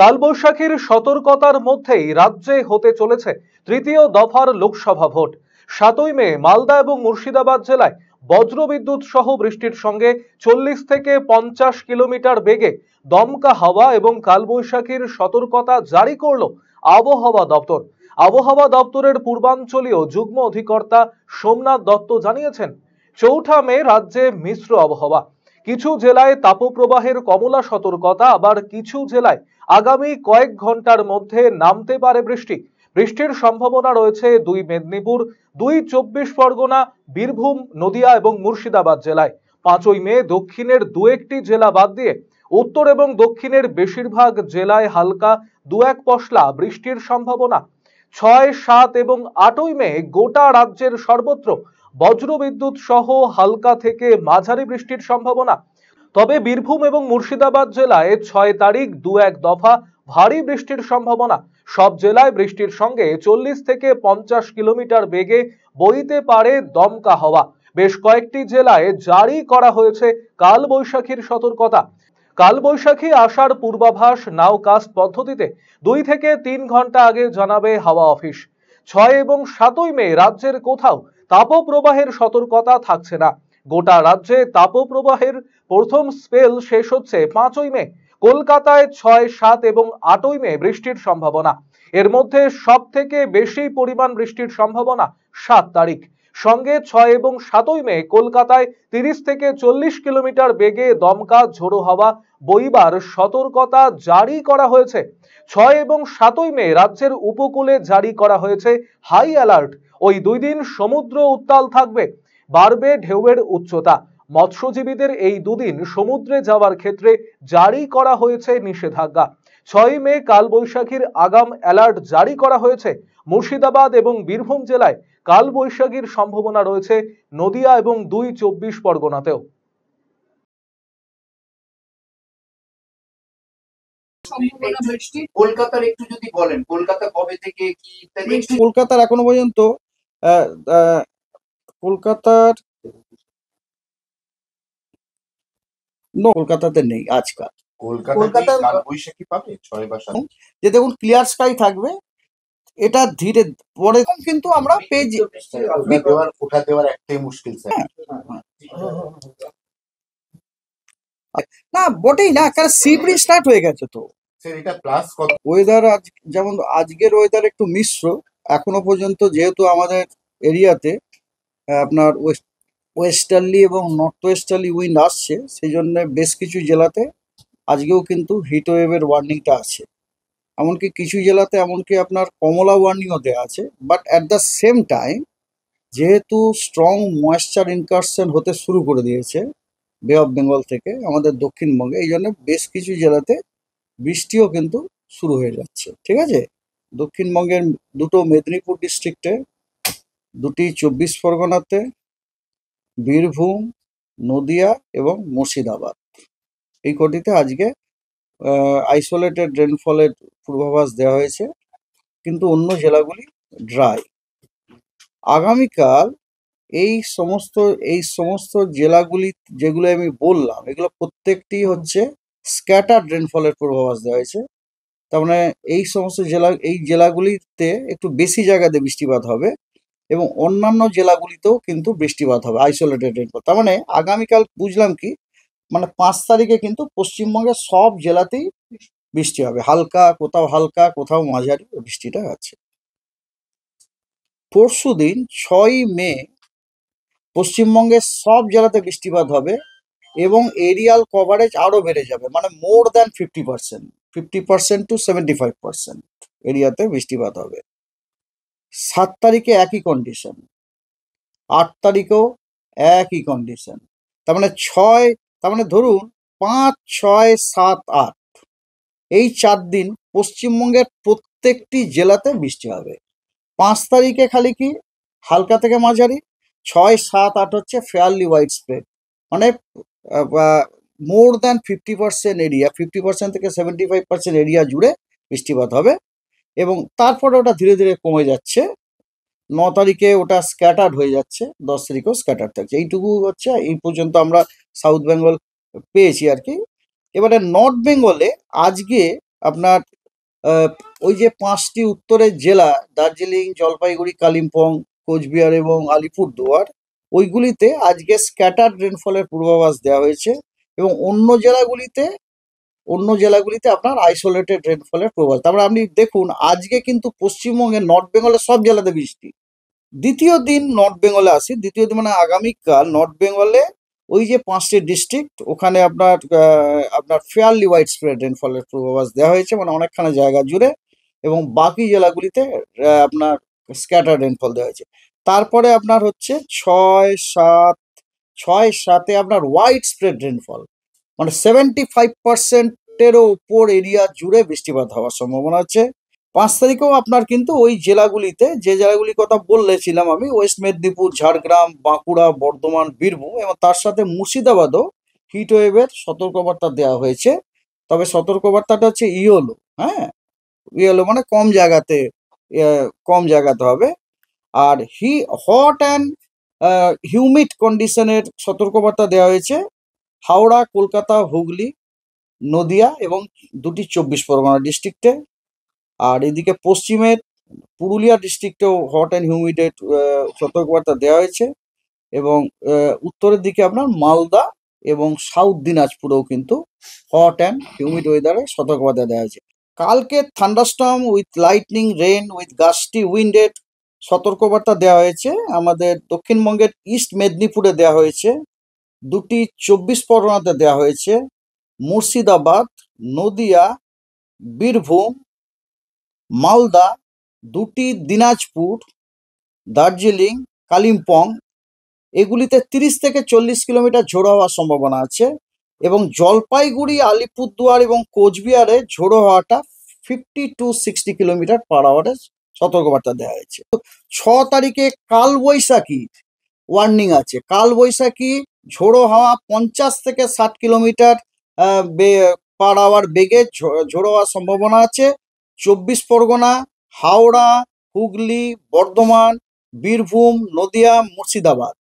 কালবৈশাখীর সতর্কতার মধ্যেই রাজ্যে হতে চলেছে তৃতীয় দফার লোকসভা ভোট সাতই মে মালদা এবং মুর্শিদাবাদ জেলায় বজ্রবিদ্যুৎ সহ বৃষ্টির সঙ্গে চল্লিশ থেকে পঞ্চাশ কিলোমিটার বেগে দমকা হাওয়া এবং কালবৈশাখীর সতর্কতা জারি করল আবহাওয়া দপ্তর আবহাওয়া দপ্তরের পূর্বাঞ্চলীয় যুগ্ম অধিকর্তা সোমনাথ দত্ত জানিয়েছেন চৌঠা মে রাজ্যে মিশ্র আবহাওয়া কিছু জেলায় তাপপ্রবাহের কমলা সতর্কতা আবার কিছু জেলায় আগামী কয়েক ঘন্টার মধ্যে নামতে পারে বৃষ্টি বৃষ্টির সম্ভাবনা রয়েছে দুই মেদিনীপুর দুই চব্বিশ পরগনা বীরভূম নদিয়া এবং মুর্শিদাবাদ জেলায় পাঁচই মে দক্ষিণের দু একটি জেলা বাদ দিয়ে উত্তর এবং দক্ষিণের বেশিরভাগ জেলায় হালকা দু এক পশলা বৃষ্টির সম্ভাবনা ছয় সাত এবং আটই মে গোটা রাজ্যের সর্বত্র বজ্র বিদ্যুৎ সহ হালকা থেকে মাঝারি বৃষ্টির সম্ভাবনা তবে বীরভূম এবং মুর্শিদাবাদ জেলায় ছয় তারিখ দু এক দফা ভারী বৃষ্টির সম্ভাবনা সব জেলায় বৃষ্টির সঙ্গে চল্লিশ থেকে পঞ্চাশ কিলোমিটার বেগে বইতে পারে দমকা হওয়া বেশ কয়েকটি জেলায় জারি করা হয়েছে কাল বৈশাখীর সতর্কতা কাল বৈশাখী আসার পূর্বাভাস নাওকাস্ট পদ্ধতিতে দুই থেকে তিন ঘন্টা আগে জানাবে হাওয়া অফিস ছয় এবং সাতই মে রাজ্যের কোথাও তাপপ্রবাহের সতর্কতা থাকছে না গোটা রাজ্যে তাপপ্রবাহের প্রথম স্পেল শেষ হচ্ছে পাঁচই মে কলকাতায় ছয় সাত এবং আটই মে বৃষ্টির সম্ভাবনা এর মধ্যে সব থেকে বেশি পরিমাণ বৃষ্টির সম্ভাবনা সাত তারিখ সঙ্গে ছয় এবং সাতই মে কলকাতায় তিরিশ থেকে চল্লিশ কিলোমিটার বেগে দমকা ঝোড়ো হওয়া বইবার সতর্কতা জারি করা হয়েছে ছয় এবং সাতই মে রাজ্যের উপকূলে জারি করা হয়েছে হাই অ্যালার্ট ওই দুই দিন সমুদ্র উত্তাল থাকবে বাড়বে ঢেউয়ের উচ্চতা মৎস্যজীবীদের এই দুদিন সমুদ্রে যাওয়ার ক্ষেত্রে জারি করা হয়েছে নিষেধাজ্ঞা ছয় মে কালবৈশাখীর আগাম অ্যালার্ট জারি করা হয়েছে মুর্শিদাবাদ এবং বীরভূম জেলায় কালবৈশাখীর সম্ভাবনা রয়েছে নদিয়া এবং দুই চব্বিশ পরগনাতেও কলকাতার একটু যদি বলেন কলকাতা কবে থেকে কি কলকাতার এখনো পর্যন্ত কলকাতার কলকাতাতে নেই আজকাল যে দেখুন ক্লিয়ার থাকবে এটা ধীরে পরে কিন্তু আমরা পেয়েছি দেওয়ার একটাই মুশকিল হ্যাঁ, হ্যাঁ। না বটেই না কারণ স্টার্ট হয়ে গেছে তো এটা ওয়েদার আজ যেমন আজকের ওয়েদার একটু মিশ্র এখনো পর্যন্ত যেহেতু আমাদের এরিয়াতে আপনার ওয়েস্ট ওয়েস্টার্লি এবং নর্থ ওয়েস্টার্লি উইন্ড আসছে সেই জন্য বেশ কিছু জেলাতে আজকেও কিন্তু হিট ওয়েভের ওয়ার্নিংটা আছে এমনকি কিছু জেলাতে এমনকি আপনার কমলা ওয়ার্নিংও দেওয়া আছে but at the same time যেহেতু স্ট্রং ময়েশ্চার ইনকারশন হতে শুরু করে দিয়েছে বে অফ বেঙ্গল থেকে আমাদের দক্ষিণবঙ্গে এই জন্য বেশ কিছু জেলাতে বৃষ্টিও কিন্তু শুরু হয়ে যাচ্ছে ঠিক আছে দক্ষিণবঙ্গের দুটো মেদিনীপুর ডিস্ট্রিক্টে দুটি চব্বিশ পরগনাতে বীরভূম নদিয়া এবং মুর্শিদাবাদ এই কটিতে আজকে আইসোলেটেড রেনফলের পূর্বাভাস দেওয়া হয়েছে কিন্তু অন্য জেলাগুলি ড্রাই আগামীকাল এই সমস্ত এই সমস্ত জেলাগুলি যেগুলো আমি বললাম এগুলো প্রত্যেকটি হচ্ছে স্ক্যাটার রেনফলের পূর্বাভাস দেওয়া হয়েছে তার মানে এই সমস্ত জেলা এই জেলাগুলিতে একটু বেশি জায়গাতে বৃষ্টিপাত হবে এবং অন্যান্য জেলাগুলিতেও কিন্তু বৃষ্টিপাত হবে আইসোলেটেড রেনফল তার মানে আগামীকাল বুঝলাম কি মানে পাঁচ তারিখে কিন্তু পশ্চিমবঙ্গের সব জেলাতেই বৃষ্টি হবে হালকা কোথাও হালকা কোথাও মাঝারি বৃষ্টিটা আছে পরশু দিন ছয়ই মে পশ্চিমবঙ্গের সব জেলাতে বৃষ্টিপাত হবে এবং এরিয়াল কভারেজ আরও বেড়ে যাবে মানে more than fifty percent fifty percent to seventy five percent এরিয়াতে বৃষ্টিপাত হবে সাত তারিখে একই কন্ডিশন আট তারিখেও একই কন্ডিশন তার মানে ছয় তার মানে ধরুন পাঁচ ছয় সাত আট এই চার দিন পশ্চিমবঙ্গের প্রত্যেকটি জেলাতে বৃষ্টি হবে পাঁচ তারিখে খালি কি হালকা থেকে মাঝারি ছয় সাত আট হচ্ছে ফেয়ারলি ওয়াইড স্প্রেড মানে more than fifty percent area fifty percent থেকে সেভেন্টি ফাইভ পার্সেন্ট এরিয়া জুড়ে বৃষ্টিপাত হবে এবং তারপরে ওটা ধীরে ধীরে কমে যাচ্ছে ন তারিখে ওটা স্ক্যাটার্ড হয়ে যাচ্ছে দশ তারিখেও স্ক্যাটার্ড থাকছে এইটুকু হচ্ছে এই পর্যন্ত আমরা সাউথ বেঙ্গল পেয়েছি আর কি এবারে নর্থ বেঙ্গলে আজকে আপনার ওই যে পাঁচটি উত্তরের জেলা দার্জিলিং জলপাইগুড়ি কালিম্পং কোচবিহার এবং আলিপুরদুয়ার ওইগুলিতে আজকে স্ক্যাটার্ড রেনফলের পূর্বাভাস দেওয়া হয়েছে এবং অন্য জেলাগুলিতে অন্য জেলাগুলিতে আপনার আইসোলেটেড রেনফলের প্রভাব তারপরে আপনি দেখুন আজকে কিন্তু পশ্চিমবঙ্গে নর্থ বেঙ্গলের সব জেলাতে বৃষ্টি দ্বিতীয় দিন নর্থ বেঙ্গলে আসি দ্বিতীয় দিন মানে আগামীকাল নর্থ বেঙ্গলে ওই যে পাঁচটি ডিস্ট্রিক্ট ওখানে আপনার আপনার ফেয়ারলি ওয়াইড স্প্রেড রেনফলের পূর্বাভাস দেওয়া হয়েছে মানে অনেকখানি জায়গা জুড়ে এবং বাকি জেলাগুলিতে আপনার স্ক্যাটার রেনফল দেওয়া হয়েছে তারপরে আপনার হচ্ছে ছয় সাত ছয় সাতে আপনার ওয়াইড স্প্রেড রেনফল মানে সেভেন্টি ফাইভ পার্সেন্টেরও উপর এরিয়া জুড়ে বৃষ্টিপাত হওয়ার সম্ভাবনা আছে পাঁচ তারিখেও আপনার কিন্তু ওই জেলাগুলিতে যে জেলাগুলির কথা বললেছিলাম আমি ওয়েস্ট মেদিনীপুর ঝাড়গ্রাম বাঁকুড়া বর্ধমান বীরভূম এবং তার সাথে মুর্শিদাবাদও হিট ওয়েভের সতর্কবার্তা দেওয়া হয়েছে তবে সতর্কবার্তাটা হচ্ছে ইয়েলো হ্যাঁ ইয়েলো মানে কম জায়গাতে কম জায়গাতে হবে আর হি হট অ্যান্ড হিউমিড কন্ডিশনের সতর্কবার্তা দেওয়া হয়েছে হাওড়া কলকাতা হুগলি নদিয়া এবং দুটি চব্বিশ পরগনা ডিস্ট্রিক্টে আর এদিকে পশ্চিমের পুরুলিয়া ডিস্ট্রিক্টেও হট অ্যান্ড হিউমিডের সতর্কবার্তা দেওয়া হয়েছে এবং উত্তরের দিকে আপনার মালদা এবং সাউথ দিনাজপুরেও কিন্তু হট অ্যান্ড হিউমিড ওয়েদারে সতর্কবার্তা দেওয়া হয়েছে কালকে thunderstorm with lightning rain with gusty উইন্ডেড সতর্কবার্তা দেওয়া হয়েছে আমাদের দক্ষিণবঙ্গের ইস্ট মেদিনীপুরে দেওয়া হয়েছে দুটি চব্বিশ পরগনাতে দেওয়া হয়েছে মুর্শিদাবাদ নদিয়া বীরভূম মালদা দুটি দিনাজপুর দার্জিলিং কালিম্পং এগুলিতে 30 থেকে চল্লিশ কিলোমিটার ঝোড়ো হওয়ার সম্ভাবনা আছে এবং জলপাইগুড়ি আলিপুরদুয়ার এবং কোচবিহারে ঝোড়ো হওয়াটা fifty to sixty kilometre per আওয়ারে সতর্কবার্তা দেওয়া হয়েছে ছ তারিখে বৈশাখী ওয়ার্নিং আছে কালবৈশাখী ঝোড়ো হাওয়া পঞ্চাশ থেকে ষাট কিলোমিটার পার আওয়ার বেগে ঝোড়ো হওয়ার সম্ভাবনা আছে চব্বিশ পরগনা হাওড়া হুগলি বর্ধমান বীরভূম নদিয়া মুর্শিদাবাদ